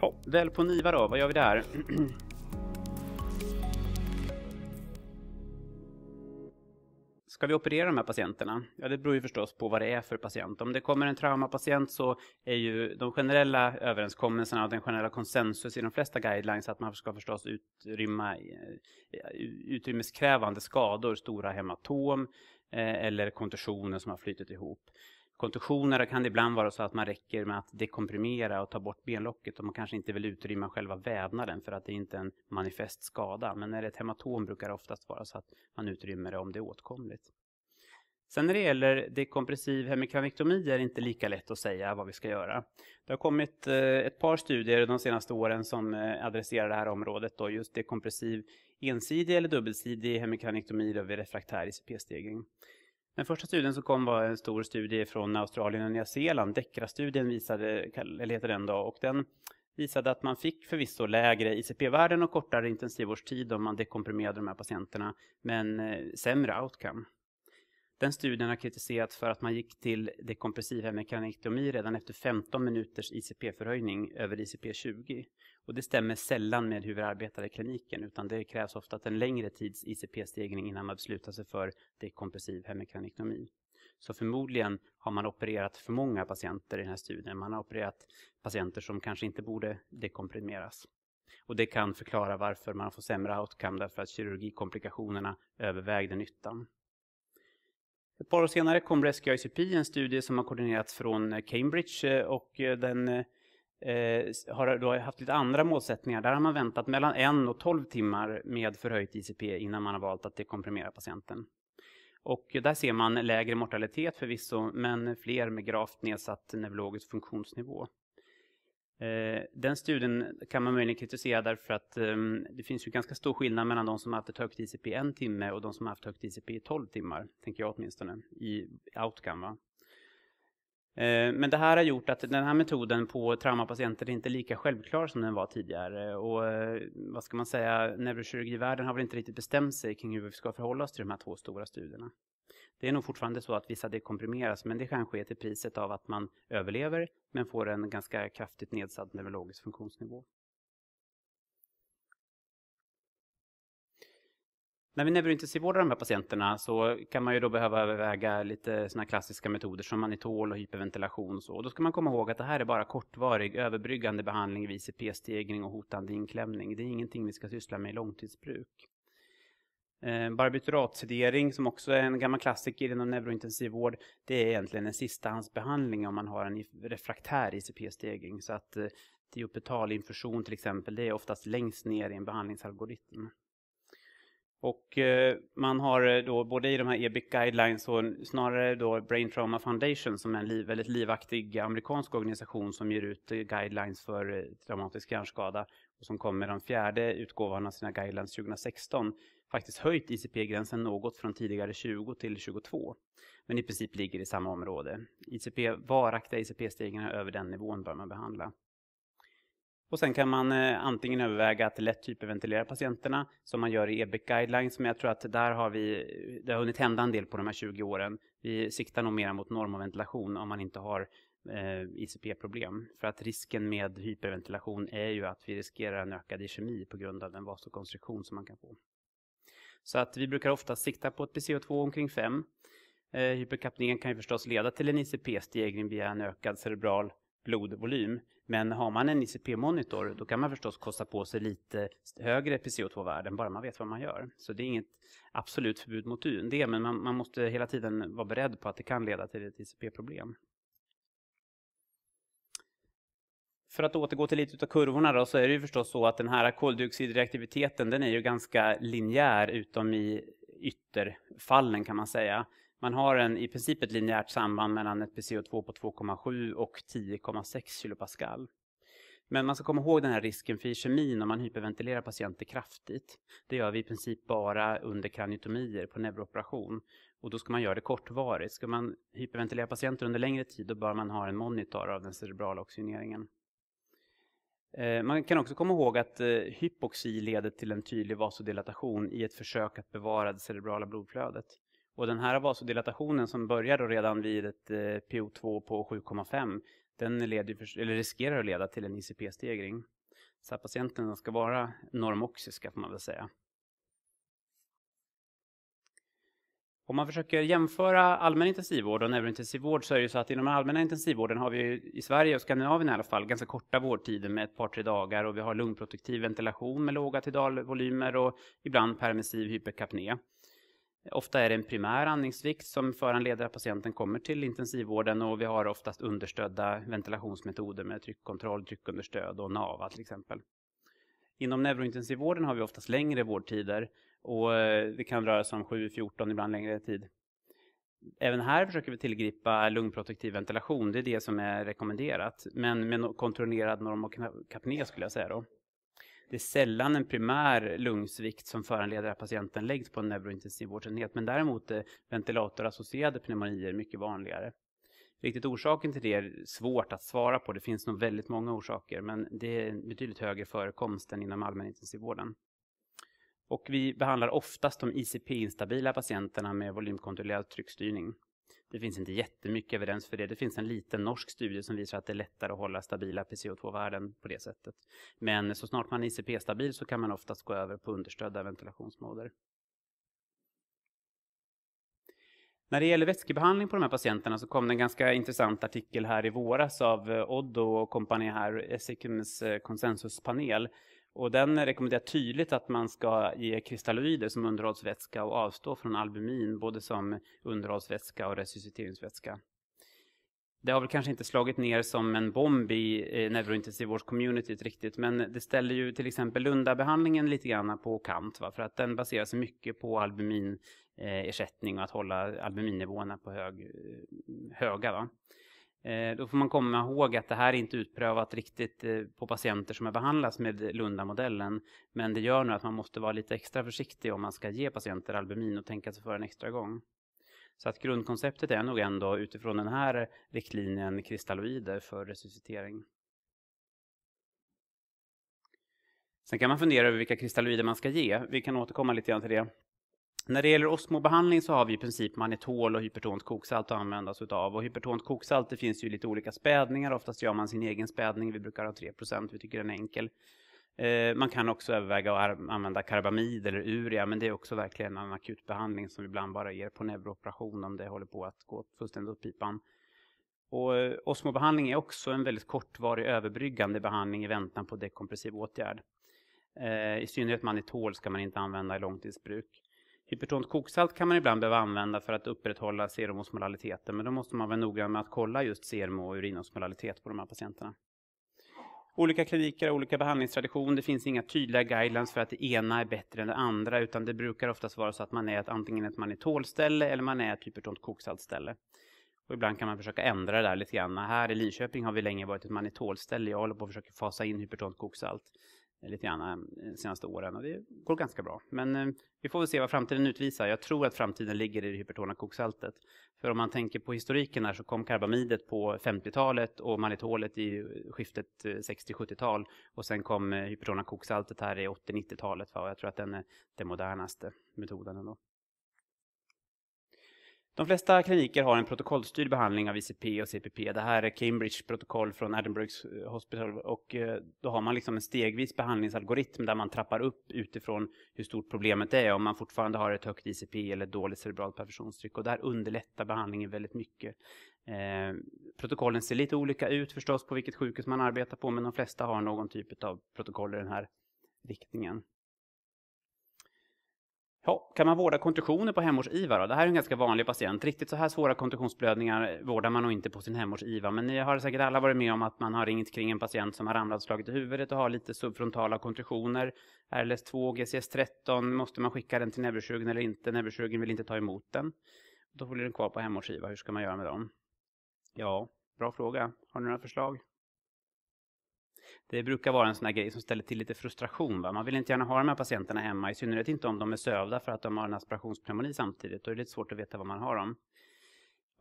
Ja, väl på Niva då, vad gör vi där? Ska vi operera de här patienterna? Ja, det beror ju förstås på vad det är för patient. Om det kommer en traumapatient så är ju de generella överenskommelserna och den generella konsensus i de flesta guidelines att man ska förstås utrymma eh, utrymmeskrävande skador, stora hematom eh, eller kontusioner som har flyttat ihop kontusioner kan det ibland vara så att man räcker med att dekomprimera och ta bort benlocket och man kanske inte vill utrymma själva vävnaden för att det inte är en manifest skada. Men när det är ett hematom brukar det oftast vara så att man utrymmer det om det är åtkomligt. Sen när det gäller dekompressiv hemikranektomi är det inte lika lätt att säga vad vi ska göra. Det har kommit eh, ett par studier de senaste åren som eh, adresserar det här området, då, just dekompressiv ensidig eller dubbelsidig hemikranektomi vid refraktär ICP-stegring. Den första studien som kom var en stor studie från Australien och Nya Zeeland. Decra-studien visade, eller heter den då, och den visade att man fick förvisso lägre ICP-värden och kortare intensivvårdstid om man dekomprimerade de här patienterna, men eh, sämre outcome. Den studien har kritiserats för att man gick till dekompressiv dekompressivhemmekanektomi redan efter 15 minuters ICP-förhöjning över ICP-20. Och det stämmer sällan med hur vi arbetar i kliniken utan det krävs ofta en längre tids ICP-stegring innan man beslutar sig för dekompressiv hemmekanektomi. Så förmodligen har man opererat för många patienter i den här studien. Man har opererat patienter som kanske inte borde dekomprimeras. Och det kan förklara varför man får sämre outcome därför att kirurgikomplikationerna övervägde nyttan. Ett par år senare kom Rescue ICP, en studie som har koordinerats från eh, Cambridge eh, och eh, den har då haft lite andra målsättningar. Där har man väntat mellan 1 och 12 timmar med förhöjt ICP innan man har valt att dekomprimera patienten. Och där ser man lägre mortalitet förvisso, men fler med gravt nedsatt neurologisk funktionsnivå. Eh, den studien kan man möjligen kritisera därför att eh, det finns ju ganska stor skillnad mellan de som har haft ett högt ICP i en timme och de som har haft högt ICP i 12 timmar, tänker jag åtminstone, i outcome. Va? Eh, men det här har gjort att den här metoden på traumapatienter inte är lika självklar som den var tidigare. Och eh, vad ska man säga, neurokirurgivärlden har väl inte riktigt bestämt sig kring hur vi ska förhålla oss till de här två stora studierna. Det är nog fortfarande så att vissa dekomprimeras men det kan ske till priset av att man överlever men får en ganska kraftigt nedsatt neurologisk funktionsnivå. När vi neurointensivvårdar de här patienterna så kan man ju då behöva överväga lite såna klassiska metoder som manitol och hyperventilation och så. Och då ska man komma ihåg att det här är bara kortvarig överbryggande behandling vid ICP-stegring och hotande inklämning. Det är ingenting vi ska syssla med i långtidsbruk. Eh, barbituratsedering, som också är en gammal klassiker inom neurointensivvård, det är egentligen en sistahandsbehandling om man har en refraktär ICP-stegring. Så att diopetalinfusion eh, till exempel, det är oftast längst ner i en behandlingsalgoritm. Och eh, man har då både i de här EBIC guidelines och snarare då Brain Trauma Foundation som är en liv, väldigt livaktig amerikansk organisation som ger ut guidelines för traumatisk hjärnskada och som kom med den fjärde utgåvan av sina guidelines 2016 faktiskt höjt ICP-gränsen något från tidigare 20 till 22, men i princip ligger i samma område. ICP, varaktiga ICP-stegringar över den nivån bör man behandla. Och sen kan man eh, antingen överväga att lätt typventilera patienterna som man gör i EBIC guidelines, men jag tror att där har vi, det har hunnit hända en del på de här 20 åren. Vi siktar nog mer mot normoventilation om man inte har Eh, ICP-problem. För att risken med hyperventilation är ju att vi riskerar en ökad ischemi på grund av den vasokonstruktion som man kan få. Så att vi brukar ofta sikta på ett PCO2 omkring 5. Eh, hyperkapningen kan ju förstås leda till en ICP-stegring via en ökad cerebral blodvolym. Men har man en ICP-monitor då kan man förstås kosta på sig lite högre PCO2-värden bara man vet vad man gör. Så det är inget absolut förbud mot det, men man, man måste hela tiden vara beredd på att det kan leda till ett ICP-problem. för att återgå till lite av kurvorna då, så är det ju förstås så att den här koldioxidreaktiviteten den är ju ganska linjär utom i ytterfallen kan man säga. Man har en, i princip ett linjärt samband mellan ett PCO2 på 2,7 och 10,6 kilopascal. Men man ska komma ihåg den här risken för i kemin om man hyperventilerar patienter kraftigt. Det gör vi i princip bara under kraniotomier på neurooperation. Och då ska man göra det kortvarigt. Ska man hyperventilera patienter under längre tid då bör man ha en monitor av den cerebrala oxygeneringen. Eh, man kan också komma ihåg att eh, hypoxi leder till en tydlig vasodilatation i ett försök att bevara det cerebrala blodflödet. Och den här vasodilatationen som börjar redan vid ett eh, PO2 på 7,5 den leder, eller riskerar att leda till en ICP-stegring. Så patienterna ska vara normoxiska får man väl säga. Om man försöker jämföra allmän intensivvård och neurointensivvård så är det så att inom den allmänna intensivvården har vi i Sverige och Skandinavien i alla fall ganska korta vårdtider med ett par tre dagar och vi har lungprotektiv ventilation med låga tidalvolymer och ibland permissiv hyperkapné. Ofta är det en primär andningsvikt som föranleder att patienten kommer till intensivvården och vi har oftast understödda ventilationsmetoder med tryckkontroll, tryckunderstöd och NAVA till exempel. Inom neurointensivvården har vi oftast längre vårdtider och eh, det kan röra sig om 7-14, ibland längre tid. Även här försöker vi tillgripa lungprotektiv ventilation, det är det som är rekommenderat, men med kontrollerad normokapné skulle jag säga då. Det är sällan en primär lungsvikt som föranleder att patienten läggs på en neurointensivvårdsenhet, men däremot är eh, ventilatorassocierade pneumonier mycket vanligare. Riktigt orsaken till det är svårt att svara på. Det finns nog väldigt många orsaker, men det är en betydligt högre förekomst än inom allmänintensivvården. Och vi behandlar oftast de ICP-instabila patienterna med volymkontrollerad tryckstyrning. Det finns inte jättemycket evidens för det. Det finns en liten norsk studie som visar att det är lättare att hålla stabila PCO2-värden på det sättet. Men så snart man är ICP-stabil så kan man oftast gå över på understödda ventilationsmoder. När det gäller vätskebehandling på de här patienterna så kom det en ganska intressant artikel här i våras av eh, Oddo och kompani här, Essicums eh, konsensuspanel. Och den rekommenderar tydligt att man ska ge kristalloider som underhållsvätska och avstå från albumin både som underhållsvätska och resusciteringsvätska det har väl kanske inte slagit ner som en bomb i eh, neurointensivvårdscommunityt riktigt, men det ställer ju till exempel Lundabehandlingen lite grann på kant, va? för att den baserar sig mycket på albuminersättning eh, och att hålla albuminnivåerna på hög, höga. Va? Eh, då får man komma ihåg att det här är inte utprövat riktigt eh, på patienter som har behandlats med Lundamodellen, men det gör nu att man måste vara lite extra försiktig om man ska ge patienter albumin och tänka sig för en extra gång. Så att grundkonceptet är nog ändå utifrån den här riktlinjen kristalloider för resuscitering. Sen kan man fundera över vilka kristalloider man ska ge. Vi kan återkomma lite grann till det. När det gäller osmobehandling så har vi i princip manitol och hypertont koksalt att använda sig av. Och hypertont koksalt, det finns ju lite olika spädningar. Oftast gör man sin egen spädning. Vi brukar ha 3 Vi tycker den är enkel. Eh, man kan också överväga att använda karbamid eller urea, men det är också verkligen en akut behandling som vi ibland bara ger på neurooperation om det håller på att gå fullständigt åt pipan. Och eh, osmobehandling är också en väldigt kortvarig överbryggande behandling i väntan på dekompressiv åtgärd. Eh, I synnerhet manitol ska man inte använda i långtidsbruk. Hypertont koksalt kan man ibland behöva använda för att upprätthålla serumosmolaliteten, men då måste man vara noggrann med att kolla just serum och urinosmolalitet på de här patienterna olika kliniker har olika behandlingstradition. Det finns inga tydliga guidelines för att det ena är bättre än det andra utan det brukar oftast vara så att man är ett, antingen ett manitolställe eller man är typ ett koksaltställe. Och ibland kan man försöka ändra det där lite grann. Här i Linköping har vi länge varit ett manitolställe. Jag håller på att försöka fasa in hypertont koksalt lite grann eh, de senaste åren och det går ganska bra. Men eh, vi får väl se vad framtiden utvisar. Jag tror att framtiden ligger i det hypertona koksaltet. För om man tänker på historiken här så kom karbamidet på 50-talet och manitolet i skiftet 60-70-tal eh, och sen kom eh, hypertona koksaltet här i 80-90-talet. Jag tror att den är den modernaste metoden ändå. De flesta kliniker har en protokollstyrd behandling av ICP och CPP. Det här är Cambridge protokoll från Edinburghs eh, Hospital och eh, då har man liksom en stegvis behandlingsalgoritm där man trappar upp utifrån hur stort problemet är, om man fortfarande har ett högt ICP eller dåligt cerebralt perfusionstryck och där underlättar behandlingen väldigt mycket. Eh, protokollen ser lite olika ut förstås på vilket sjukhus man arbetar på, men de flesta har någon typ av protokoll i den här riktningen. Ja, kan man vårda kontusioner på hemorts-IVA då? Det här är en ganska vanlig patient. Riktigt så här svåra kontusionsblödningar vårdar man nog inte på sin hemorts-IVA, men ni har säkert alla varit med om att man har ringt kring en patient som har ramlat och slagit i huvudet och har lite subfrontala kontusioner. RLS2, GCS13, måste man skicka den till neurokirurgen eller inte? Neurokirurgen vill inte ta emot den. Då blir den kvar på hemorts-IVA. Hur ska man göra med dem? Ja, bra fråga. Har ni några förslag? Det brukar vara en sån här grej som ställer till lite frustration. Va? Man vill inte gärna ha de här patienterna hemma, i synnerhet inte om de är sövda för att de har en aspirationspneumoni samtidigt. Då är det lite svårt att veta vad man har dem.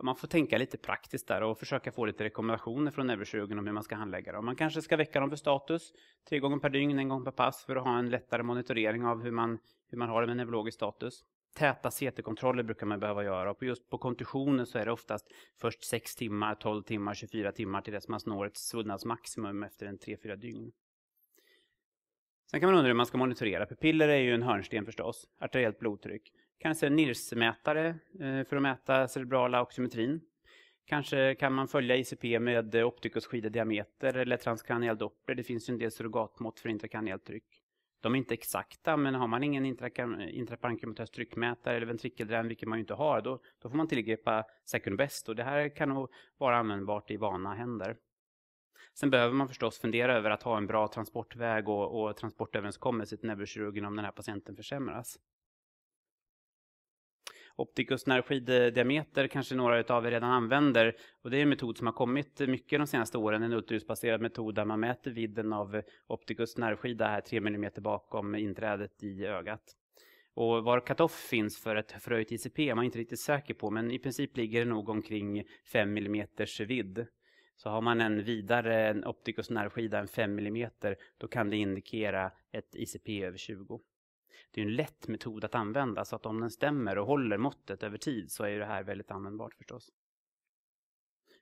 Man får tänka lite praktiskt där och försöka få lite rekommendationer från neurokirurgen om hur man ska handlägga dem. Man kanske ska väcka dem för status tre gånger per dygn, en gång per pass för att ha en lättare monitorering av hur man, hur man har det med neurologisk status täta CT-kontroller brukar man behöva göra och just på kontusionen så är det oftast först 6 timmar, 12 timmar, 24 timmar till dess man når ett svullnadsmaximum efter en 3-4 dygn. Sen kan man undra hur man ska monitorera. Pupiller är ju en hörnsten förstås, arteriellt blodtryck. Kanske en NIRS-mätare eh, för att mäta cerebrala oxymetrin. Kanske kan man följa ICP med optikus diameter eller transkraniell doppler. Det finns ju en del surrogatmått för intrakraniellt tryck de är inte exakta, men har man ingen intrapankreatös tryckmätare eller ventrikeldrain, vilket man ju inte har, då, då får man tillgripa second best och det här kan nog vara användbart i vana händer. Sen behöver man förstås fundera över att ha en bra transportväg och, och transportöverenskommelse till neurokirurgen om den här patienten försämras. Opticus närskiddiameter kanske några av er redan använder och det är en metod som har kommit mycket de senaste åren, en ultraljudsbaserad metod där man mäter vidden av opticus närskida här 3 mm bakom inträdet i ögat. Och var cutoff finns för ett förhöjt ICP är man inte riktigt säker på, men i princip ligger det nog omkring 5 mm vidd. Så har man en vidare en opticus närskida än 5 mm, då kan det indikera ett ICP över 20 det är en lätt metod att använda så att om den stämmer och håller måttet över tid så är det här väldigt användbart förstås.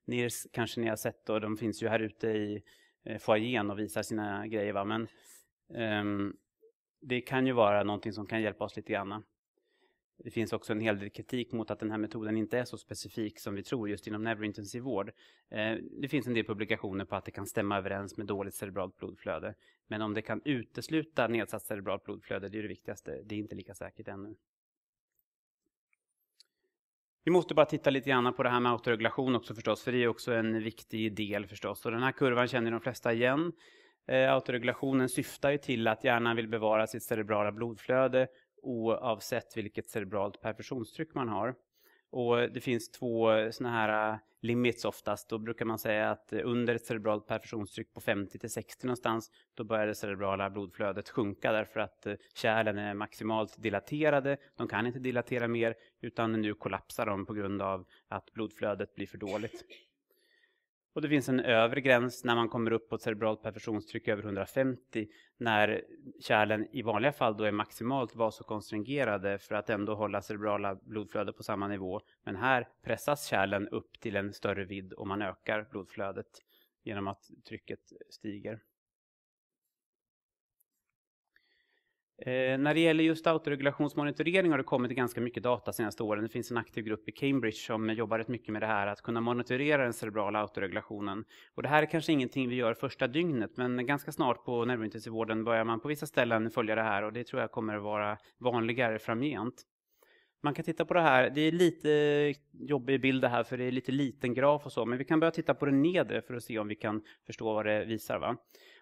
NIRS kanske ni har sett och de finns ju här ute i eh, foajén och visar sina grejer va? men um, det kan ju vara någonting som kan hjälpa oss lite grann. Det finns också en hel del kritik mot att den här metoden inte är så specifik som vi tror just inom neurointensiv vård. Eh, det finns en del publikationer på att det kan stämma överens med dåligt cerebralt blodflöde. Men om det kan utesluta nedsatt cerebralt blodflöde, det är det viktigaste. Det är inte lika säkert ännu. Vi måste bara titta lite grann på det här med autoregulation också förstås, för det är också en viktig del förstås. Och den här kurvan känner de flesta igen. Eh, autoregulationen syftar ju till att hjärnan vill bevara sitt cerebrala blodflöde oavsett vilket cerebralt perfusionstryck man har. Och det finns två eh, sådana här eh, limits oftast. Då brukar man säga att under ett cerebralt perfusionstryck på 50 till 60 någonstans, då börjar det cerebrala blodflödet sjunka därför att eh, kärlen är maximalt dilaterade. De kan inte dilatera mer utan nu kollapsar de på grund av att blodflödet blir för dåligt. Och det finns en övre gräns när man kommer upp på ett cerebralt perfusionstryck över 150 när kärlen i vanliga fall då är maximalt vasokonstringerade för att ändå hålla cerebrala blodflöde på samma nivå. Men här pressas kärlen upp till en större vidd och man ökar blodflödet genom att trycket stiger. Eh, när det gäller just autoregulationsmonitorering har det kommit ganska mycket data de senaste åren. Det finns en aktiv grupp i Cambridge som jobbar rätt mycket med det här, att kunna monitorera den cerebrala autoregulationen. Och det här är kanske ingenting vi gör första dygnet, men ganska snart på neurointensivvården börjar man på vissa ställen följa det här och det tror jag kommer att vara vanligare framgent. Man kan titta på det här, det är lite jobbig bild det här för det är lite liten graf och så, men vi kan börja titta på den nedre för att se om vi kan förstå vad det visar. Va?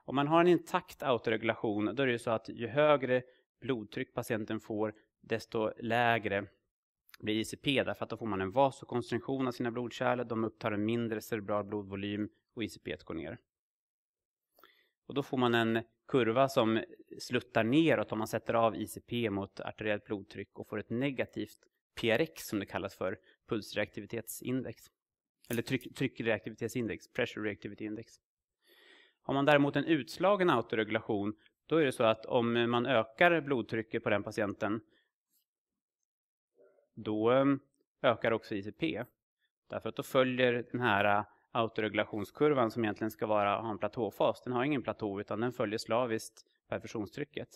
Om man har en intakt autoregulation, då är det ju så att ju högre blodtryck patienten får, desto lägre blir ICP, därför att då får man en vasokonstruktion av sina blodkärl, de upptar en mindre cerebral blodvolym och ICP går ner. Och då får man en kurva som sluttar neråt om man sätter av ICP mot arteriellt blodtryck och får ett negativt PRX som det kallas för, pulsreaktivitetsindex. Eller tryck, tryckreaktivitetsindex, pressure reactivity index. Har man däremot en utslagen autoregulation, då är det så att om man ökar blodtrycket på den patienten, då ehm, ökar också ICP. Därför att då följer den här äh, autoregulationskurvan som egentligen ska vara, ha en platåfas, den har ingen platå utan den följer slaviskt perfusionstrycket.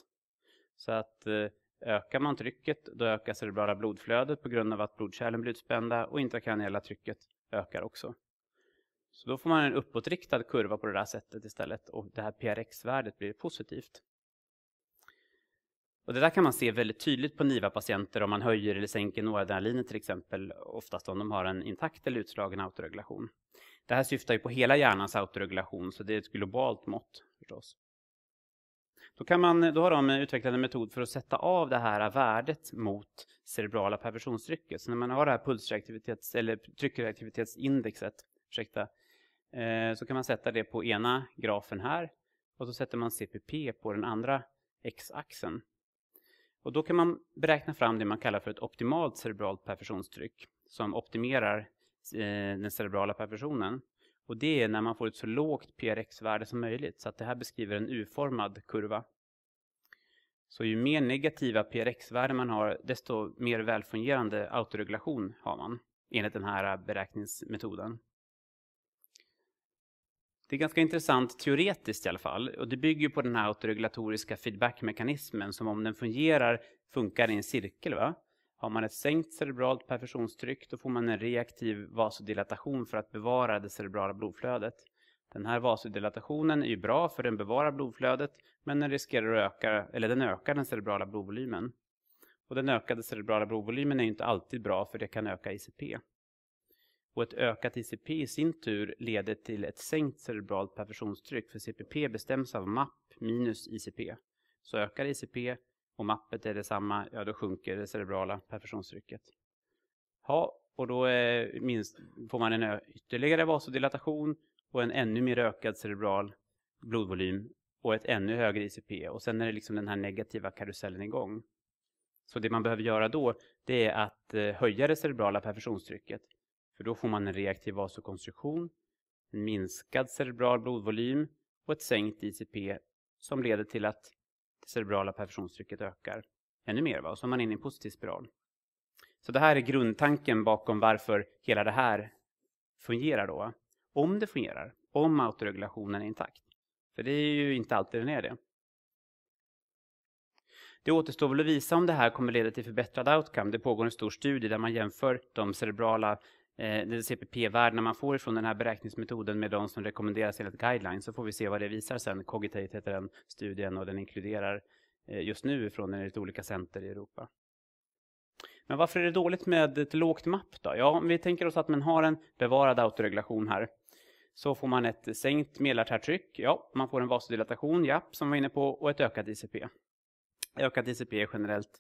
Så att eh, ökar man trycket, då ökar cerebrala blodflödet på grund av att blodkärlen blir utspända och intrakraniella trycket ökar också. Så då får man en uppåtriktad kurva på det där sättet istället och det här PRX-värdet blir positivt. Och det där kan man se väldigt tydligt på NIVA-patienter om man höjer eller sänker noradrenalinet till exempel, oftast om de har en intakt eller utslagen autoregulation. Det här syftar ju på hela hjärnans autoregulation, så det är ett globalt mått förstås. Då, kan man, då har de utvecklat en metod för att sätta av det här värdet mot cerebrala perversionstrycket. Så när man har det här pulsreaktivitets eller tryckreaktivitetsindexet ursäkta, Eh, så kan man sätta det på ena grafen här och så sätter man CPP på den andra x-axeln. Och då kan man beräkna fram det man kallar för ett optimalt cerebralt perfusionstryck som optimerar eh, den cerebrala perfusionen. Och det är när man får ett så lågt PRX-värde som möjligt så att det här beskriver en U-formad kurva. Så ju mer negativa PRX-värden man har desto mer välfungerande autoregulation har man enligt den här beräkningsmetoden. Det är ganska intressant teoretiskt i alla fall och det bygger ju på den här autoregulatoriska feedbackmekanismen som om den fungerar funkar i en cirkel. Va? Har man ett sänkt cerebralt perfusionstryck då får man en reaktiv vasodilatation för att bevara det cerebrala blodflödet. Den här vasodilatationen är ju bra för den bevarar blodflödet men den riskerar att öka, eller den ökar den cerebrala blodvolymen. Och den ökade cerebrala blodvolymen är ju inte alltid bra för det kan öka ICP. Och ett ökat ICP i sin tur leder till ett sänkt cerebralt perfusionstryck för CPP bestäms av MAP minus ICP. Så ökar ICP och mappet är detsamma, ja då sjunker det cerebrala perfusionstrycket. Ja, och då eh, minst, får man en ytterligare vasodilatation och en ännu mer ökad cerebral blodvolym och ett ännu högre ICP och sen är det liksom den här negativa karusellen igång. Så det man behöver göra då det är att eh, höja det cerebrala perfusionstrycket för då får man en reaktiv vasokonstruktion, en minskad cerebral blodvolym och ett sänkt ICP som leder till att det cerebrala perfusionstrycket ökar ännu mer. Va? Och så är man inne i en positiv spiral. Så det här är grundtanken bakom varför hela det här fungerar då. Om det fungerar, om autoregulationen är intakt. För det är ju inte alltid den är det. Det återstår väl att visa om det här kommer leda till förbättrad outcome. Det pågår en stor studie där man jämför de cerebrala eh, den CPP-värdena man får ifrån den här beräkningsmetoden med de som rekommenderas enligt guidelines så får vi se vad det visar sen. Cogitate heter den studien och den inkluderar eh, just nu från enligt olika center i Europa. Men varför är det dåligt med ett lågt mapp då? Ja, om vi tänker oss att man har en bevarad autoregulation här så får man ett sänkt medelartärtryck, ja, man får en vasodilatation, ja, som vi var inne på, och ett ökat ICP. Ökat ICP är generellt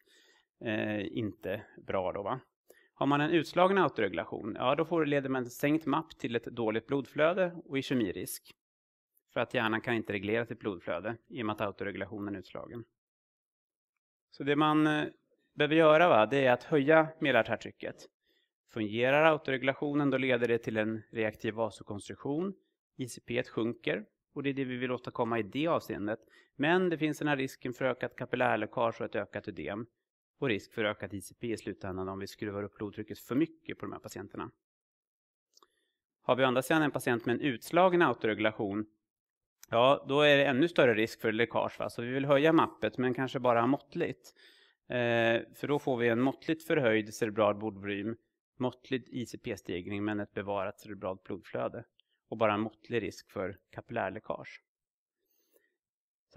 eh, inte bra då va? Har man en utslagen autoregulation, ja då får, leder man sänkt MAP till ett dåligt blodflöde och ischemirisk. För att hjärnan kan inte reglera sitt blodflöde i och med att autoregulationen är utslagen. Så det man eh, behöver göra va, det är att höja medelartärtrycket. Fungerar autoregulationen då leder det till en reaktiv vasokonstruktion. ICP sjunker och det är det vi vill åstadkomma i det avseendet. Men det finns den här risken för ökat kapillärläckage och ett ökat ödem och risk för ökat ICP i slutändan om vi skruvar upp blodtrycket för mycket på de här patienterna. Har vi å andra sidan en patient med en utslagen autoregulation, ja, då är det ännu större risk för läckage. Va? Så vi vill höja mappet, men kanske bara måttligt. Eh, för då får vi en måttligt förhöjd cerebral blodvolym, måttlig ICP-stegring, men ett bevarat cerebralt blodflöde och bara en måttlig risk för kapillärläckage.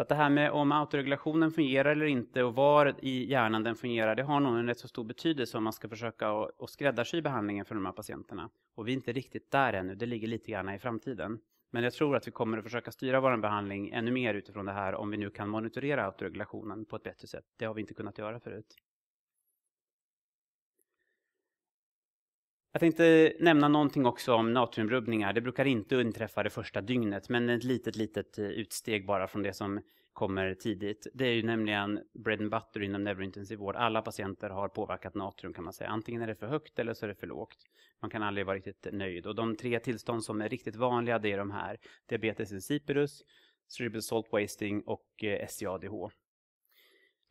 Så att det här med om autoregulationen fungerar eller inte och var i hjärnan den fungerar, det har nog en rätt så stor betydelse om man ska försöka att skräddarsy behandlingen för de här patienterna. Och vi är inte riktigt där ännu, det ligger lite grann i framtiden. Men jag tror att vi kommer att försöka styra vår behandling ännu mer utifrån det här om vi nu kan monitorera autoregulationen på ett bättre sätt. Det har vi inte kunnat göra förut. Jag tänkte nämna någonting också om natriumrubbningar. Det brukar inte inträffa det första dygnet, men ett litet, litet eh, utsteg bara från det som kommer tidigt. Det är ju nämligen bread and butter inom neurointensiv vård. Alla patienter har påverkat natrium kan man säga. Antingen är det för högt eller så är det för lågt. Man kan aldrig vara riktigt nöjd. Och de tre tillstånd som är riktigt vanliga det är de här. Diabetes insipidus, cerebral salt wasting och SCADH. Eh,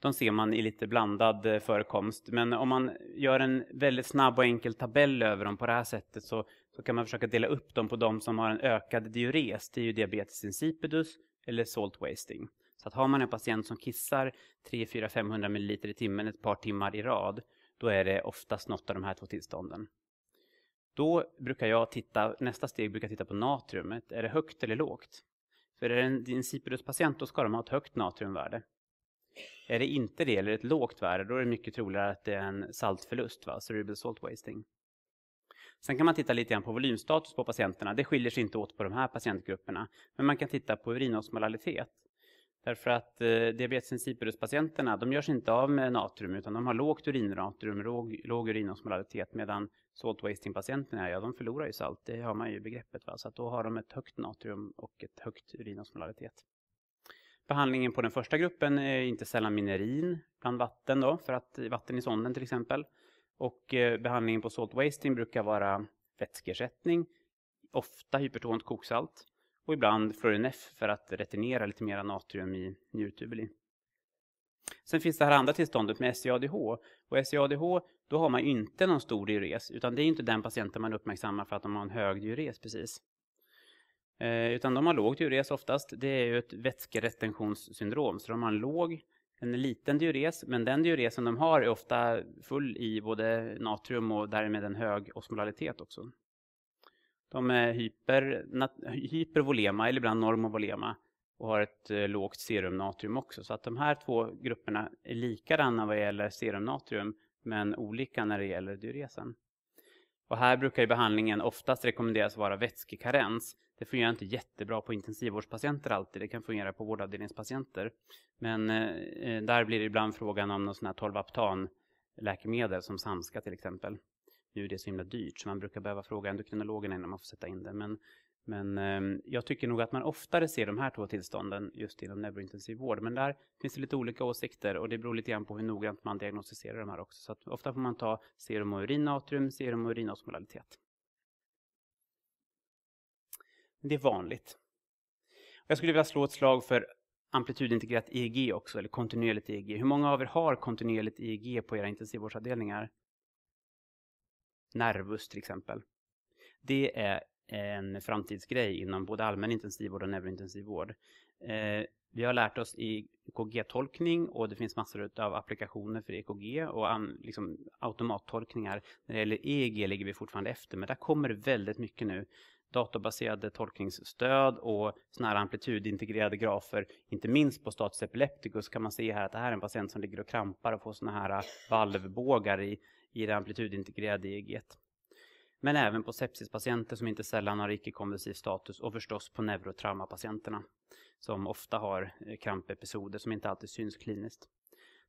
de ser man i lite blandad eh, förekomst. Men om man gör en väldigt snabb och enkel tabell över dem på det här sättet så, så kan man försöka dela upp dem på de som har en ökad diures, det är ju diabetes insipidus eller salt wasting. Så att har man en patient som kissar 300 500 ml i timmen ett par timmar i rad, då är det oftast något av de här två tillstånden. Då brukar jag titta, nästa steg brukar jag titta på natriumet, är det högt eller lågt? För är det en insipidus patient då ska de ha ett högt natriumvärde. Är det inte det, eller ett lågt värde, då är det mycket troligare att det är en saltförlust, va? cerebral salt wasting. Sen kan man titta lite grann på volymstatus på patienterna. Det skiljer sig inte åt på de här patientgrupperna. Men man kan titta på urinosmolalitet. Därför att eh, diabetes insipidus-patienterna, de görs inte av med natrium utan de har lågt urinnatrium, låg, låg urinosmolalitet medan salt wasting-patienterna, ja de förlorar ju salt, det har man ju i begreppet. Va? Så då har de ett högt natrium och ett högt urinosmolalitet. Behandlingen på den första gruppen är inte sällan minerin bland vatten då, för att vatten i sonden till exempel. Och eh, behandlingen på salt wasting brukar vara vätskeersättning, ofta hypertont koksalt och ibland fluorinef för att retinera lite mer natrium i njurtubulin. Sen finns det här andra tillståndet med SCADH. Och SCADH, då har man inte någon stor diures, utan det är inte den patienten man uppmärksammar för att de har en hög diures precis. Eh, utan de har låg diures oftast. Det är ju ett vätskeretentionssyndrom, så de har en låg, en liten diures, men den diuresen de har är ofta full i både natrium och därmed en hög osmolaritet också. De är hyper, nat, hypervolema eller ibland normovolema och har ett eh, lågt serumnatrium också. Så att de här två grupperna är likadana vad gäller serumnatrium men olika när det gäller diuresen. Och här brukar ju behandlingen oftast rekommenderas vara vätskekarens. Det fungerar inte jättebra på intensivvårdspatienter alltid, det kan fungera på vårdavdelningspatienter. Men eh, eh där blir det ibland frågan om någon sån här 12-aptan-läkemedel som Samska till exempel. Nu är det så himla dyrt så man brukar behöva fråga endokrinologerna innan man får sätta in det. Men men eh, jag tycker nog att man oftare ser de här två tillstånden just inom neurointensiv vård. Men där finns det lite olika åsikter och det beror lite grann på hur noggrant man diagnostiserar de här också. Så att ofta får man ta serum och urinatrium, serum och urinosmolalitet. Det är vanligt. Jag skulle vilja slå ett slag för amplitudintegrerat EEG också, eller kontinuerligt EEG. Hur många av er har kontinuerligt EEG på era intensivvårdsavdelningar? Nervus till exempel. Det är en framtidsgrej inom både allmän intensivvård och neurointensivvård. Mm. Eh, vi har lärt oss i EKG-tolkning och det finns massor av applikationer för EKG och an, liksom, automattolkningar. När det gäller EEG ligger vi fortfarande efter, men där kommer det väldigt mycket nu. Datorbaserade tolkningsstöd och sådana här amplitudintegrerade grafer. Inte minst på status epilepticus kan man se här att det här är en patient som ligger och krampar och får sådana här valvbågar i, i det amplitudintegrerade EEG. -t men även på sepsispatienter som inte sällan har icke-konvulsiv status och förstås på neurotraumapatienterna som ofta har eh, krampepisoder som inte alltid syns kliniskt.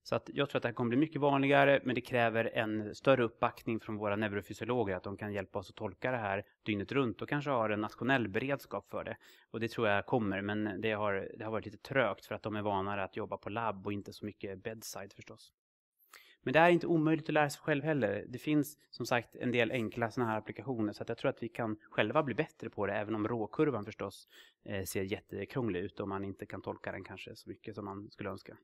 Så att jag tror att det här kommer bli mycket vanligare, men det kräver en större uppbackning från våra neurofysiologer, att de kan hjälpa oss att tolka det här dygnet runt och kanske har en nationell beredskap för det. Och det tror jag kommer, men det har, det har varit lite trögt för att de är vanare att jobba på labb och inte så mycket bedside förstås. Men det är inte omöjligt att lära sig själv heller. Det finns som sagt en del enkla sådana här applikationer så jag tror att vi kan själva bli bättre på det även om råkurvan förstås eh, ser jättekrånglig ut och man inte kan tolka den kanske så mycket som man skulle önska.